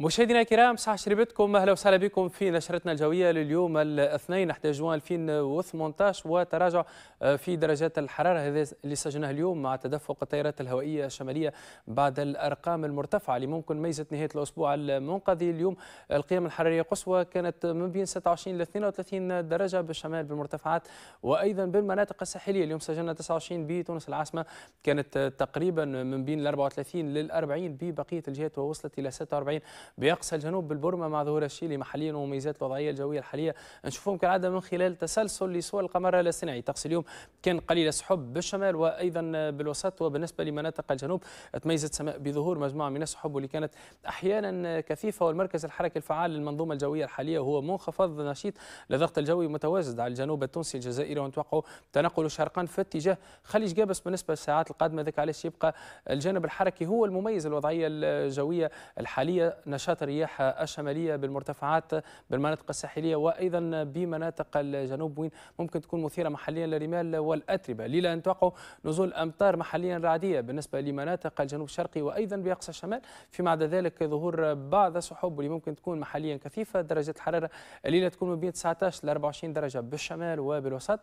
مشاهدينا الكرام صح شربتكم اهلا وسهلا بكم في نشرتنا الجويه لليوم الاثنين 11 جوان 2018 وتراجع آه، في درجات الحراره هذا اللي سجلناه اليوم مع تدفق التيارات الهوائيه الشماليه بعد الارقام المرتفعه اللي ممكن ميزه نهايه الاسبوع المنقضي اليوم القيم الحراريه القصوى كانت من بين 26 ل 32 درجه بالشمال بالمرتفعات وايضا بالمناطق الساحليه اليوم سجلنا 29 بتونس العاصمه كانت تقريبا من بين 34 لل 40 ببقيه الجهات ووصلت الى 46 باقصى الجنوب بالبرمة مع ظهور الشيلي محليا ومميزات الوضعية الجوية الحالية نشوفهم كالعادة من خلال تسلسل لصور القمر الاصطناعي طقس اليوم كان قليل السحب بالشمال وأيضا بالوسط وبالنسبة لمناطق الجنوب تميزت السماء بظهور مجموعة من السحب واللي كانت أحيانا كثيفة والمركز الحركي الفعال للمنظومة الجوية الحالية هو منخفض نشيط لضغط الجوي متواجد على الجنوب التونسي الجزائري ونتوقعوا تنقل شرقا في اتجاه خليج جابس بالنسبة للساعات القادمة ذلك علاش يبقى الجانب الحركي هو المميز الوضعية الجوية الحالية نشاط الرياح الشمالية بالمرتفعات بالمناطق الساحلية وأيضا بمناطق الجنوب وين ممكن تكون مثيرة محليا للرمال والأتربة ليلا أن توقع نزول أمطار محليا رعدية بالنسبة لمناطق الجنوب الشرقي وأيضا بأقصى الشمال فيما عدا ذلك ظهور بعض السحب اللي ممكن تكون محليا كثيفة درجة الحرارة الليلة تكون من بين 19 ل 24 درجة بالشمال وبالوسط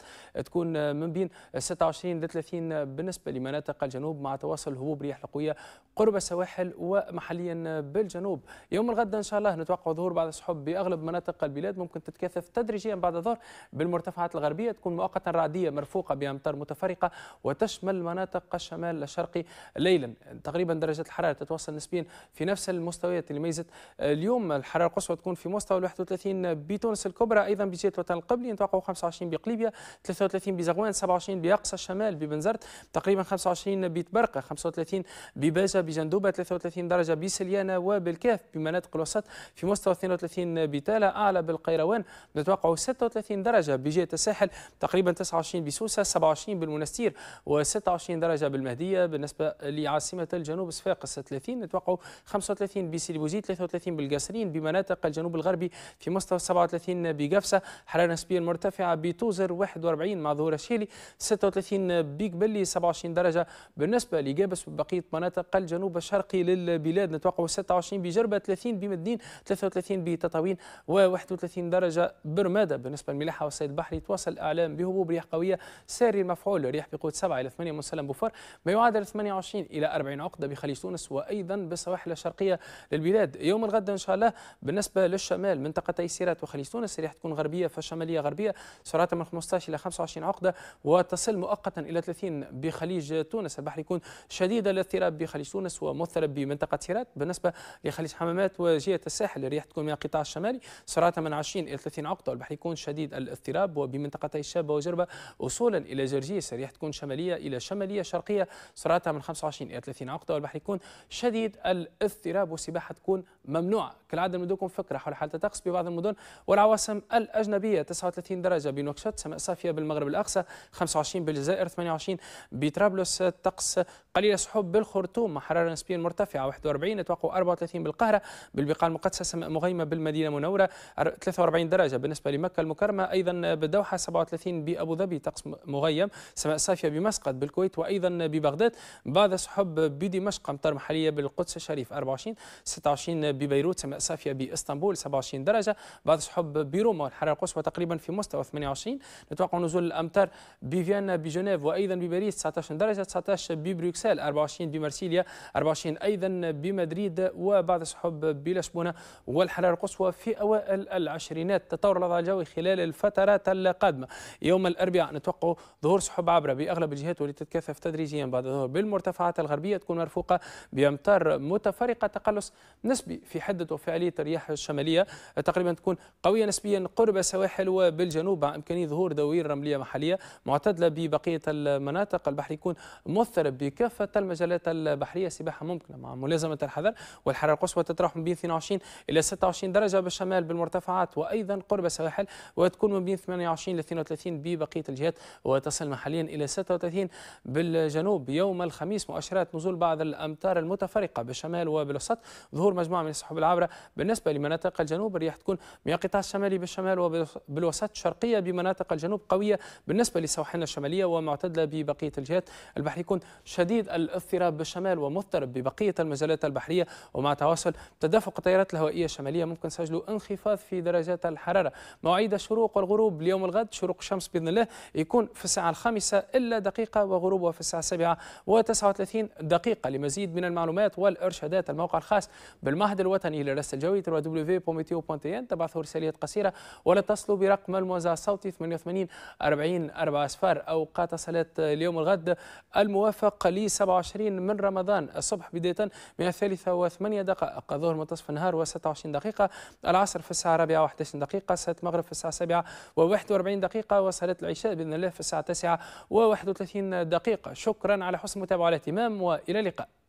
تكون من بين 26 ل 30 بالنسبة لمناطق الجنوب مع تواصل هبوب رياح القوية قرب السواحل ومحليا بالجنوب يوم الغد ان شاء الله نتوقع ظهور بعض السحب باغلب مناطق البلاد ممكن تتكثف تدريجيا بعد الظهر بالمرتفعات الغربيه تكون مؤقتا رعديه مرفوقه بامطار متفرقه وتشمل مناطق الشمال الشرقي ليلا تقريبا درجات الحراره تتوصل نسبيا في نفس المستويات اللي ميزت اليوم الحراره القصوى تكون في مستوى 31 بتونس الكبرى ايضا بجهه الوطن القبلي نتوقع 25 بقليبيه 33 بزغوان 27 باقصى الشمال ببنزرت تقريبا 25 بتبرقه 35 بباجه بجندوبه 33 درجه بسليانه وبالكاف بمناطق الوسط في مستوى 32 بتالة أعلى بالقيروان نتوقع 36 درجة بجهة الساحل تقريبا 29 بسوسة 27 بالمنستير و26 درجة بالمهدية بالنسبة لعاصمة الجنوب صفاقس 30 نتوقع 35 بسيدي بوزيد 33 بالقاسرين بمناطق الجنوب الغربي في مستوى 37 بقفصة حرارة نسبية مرتفعة بتوزر 41 مع ظهور الشيلي 36 بقبلي 27 درجة بالنسبة لقابس وبقية مناطق الجنوب الشرقي للبلاد نتوقع 26 بجربة 30 بمدين 33 بتطاوين و31 درجه برماده بالنسبه للملاحه والسيد البحري توصل الاعلام بهبوب رياح قويه ساري المفعول رياح بقوه 7 الى 8 مسلم بوفر ما يعادل 28 الى 40 عقده بخليج تونس وايضا بالسواحل الشرقيه للبلاد يوم الغد ان شاء الله بالنسبه للشمال منطقتي سيرات وخليج تونس الرياح تكون غربيه فالشماليه غربيه سرعتها من 15 الى 25 عقده وتصل مؤقتا الى 30 بخليج تونس البحر يكون شديد الاضطراب بخليج تونس ومثرب بمنطقه سيرات بالنسبه لخليج حمد الحمامات وجهه الساحل الرياح تكون من القطاع الشمالي سرعتها من 20 الى 30 عقده والبحر يكون شديد الاضطراب وبمنطقتي الشابه وجربه وصولا الى جرجيس الرياح تكون شماليه الى شماليه شرقيه سرعتها من 25 الى 30 عقده والبحر يكون شديد الاضطراب والسباحه تكون ممنوعه كالعاده نمدوكم فكره حول حاله الطقس ببعض المدن والعواصم الاجنبيه 39 درجه بنوكشوت سماء صافيه بالمغرب الاقصى 25 بالجزائر 28 بطرابلس طقس قليل السحب بالخرطوم حراره نسبيا مرتفعه 41 اتوقع 34 بالقاهره الحرارة بالبقاع المقدسة سماء مغيمة بالمدينة المنورة 43 درجة بالنسبة لمكة المكرمة أيضا بالدوحة 37 بأبو ظبي طقس مغيم سماء صافية بمسقط بالكويت وأيضا ببغداد بعض سحب بدمشق أمطار محلية بالقدس الشريف 24 26 ببيروت سماء صافية بإسطنبول 27 درجة بعض سحب بروما والحرارة القصوى تقريبا في مستوى 28 نتوقع نزول الأمطار بفيينا بجنيف وأيضا بباريس 19 درجة 19 ببروكسل 24 بمارسيليا 24 أيضا بمدريد وبعض سحب الحب بلشبونة والحرارة القصوى في أوائل العشرينات تطور الوضع الجوي خلال الفترات القادمة يوم الأربعاء نتوقع ظهور سحب عبرة بأغلب الجهات والتي تتكثف تدريجيا بعد ظهور بالمرتفعات الغربية تكون مرفوقة بأمطار متفرقة تقلص نسبي في حدة وفعالية الرياح الشمالية تقريبا تكون قوية نسبيا قرب السواحل وبالجنوب مع إمكانية ظهور دوير رملية محلية معتدلة ببقية المناطق البحر يكون مثرب بكافة المجالات البحرية السباحة ممكنة مع ملازمة الحذر والحرارة القصوى تتراوح من بين 22 الى 26 درجه بالشمال بالمرتفعات وايضا قرب السواحل وتكون من بين 28 ل 32 ببقيه الجهات وتصل محليا الى 36 بالجنوب يوم الخميس مؤشرات نزول بعض الامطار المتفرقه بالشمال وبالوسط ظهور مجموعه من السحب العابره بالنسبه لمناطق الجنوب الرياح تكون من القطاع الشمالي بالشمال وبالوسط شرقيه بمناطق الجنوب قويه بالنسبه لسواحلنا الشماليه ومعتدله ببقيه الجهات البحر يكون شديد الاضطراب بالشمال ومضطرب ببقيه المجالات البحريه ومع تواصل تدفق التيارات الهوائية الشمالية ممكن سجلوا انخفاض في درجات الحرارة مواعيد الشروق والغروب اليوم الغد شروق الشمس بإذن الله يكون في الساعة الخامسة إلا دقيقة وغروبها في الساعة السابعة و39 دقيقة لمزيد من المعلومات والإرشادات الموقع الخاص بالمعهد الوطني للرصد الجوي www.meteo.in تبعثوا رسالات قصيرة ولا تصلوا برقم الموزع الصوتي 88 40 4 أصفار أوقات صلاة اليوم الغد الموافق ل 27 من رمضان الصبح بداية من الثالثة وثمانية دقائق الظهر منتصف النهار و26 دقيقة العصر في الساعة 4 و11 دقيقة صلاة المغرب في الساعة 7 و41 دقيقة وصلاة العشاء بإذن الله في الساعة 9 و31 دقيقة شكرا على حسن متابعة الاهتمام وإلى اللقاء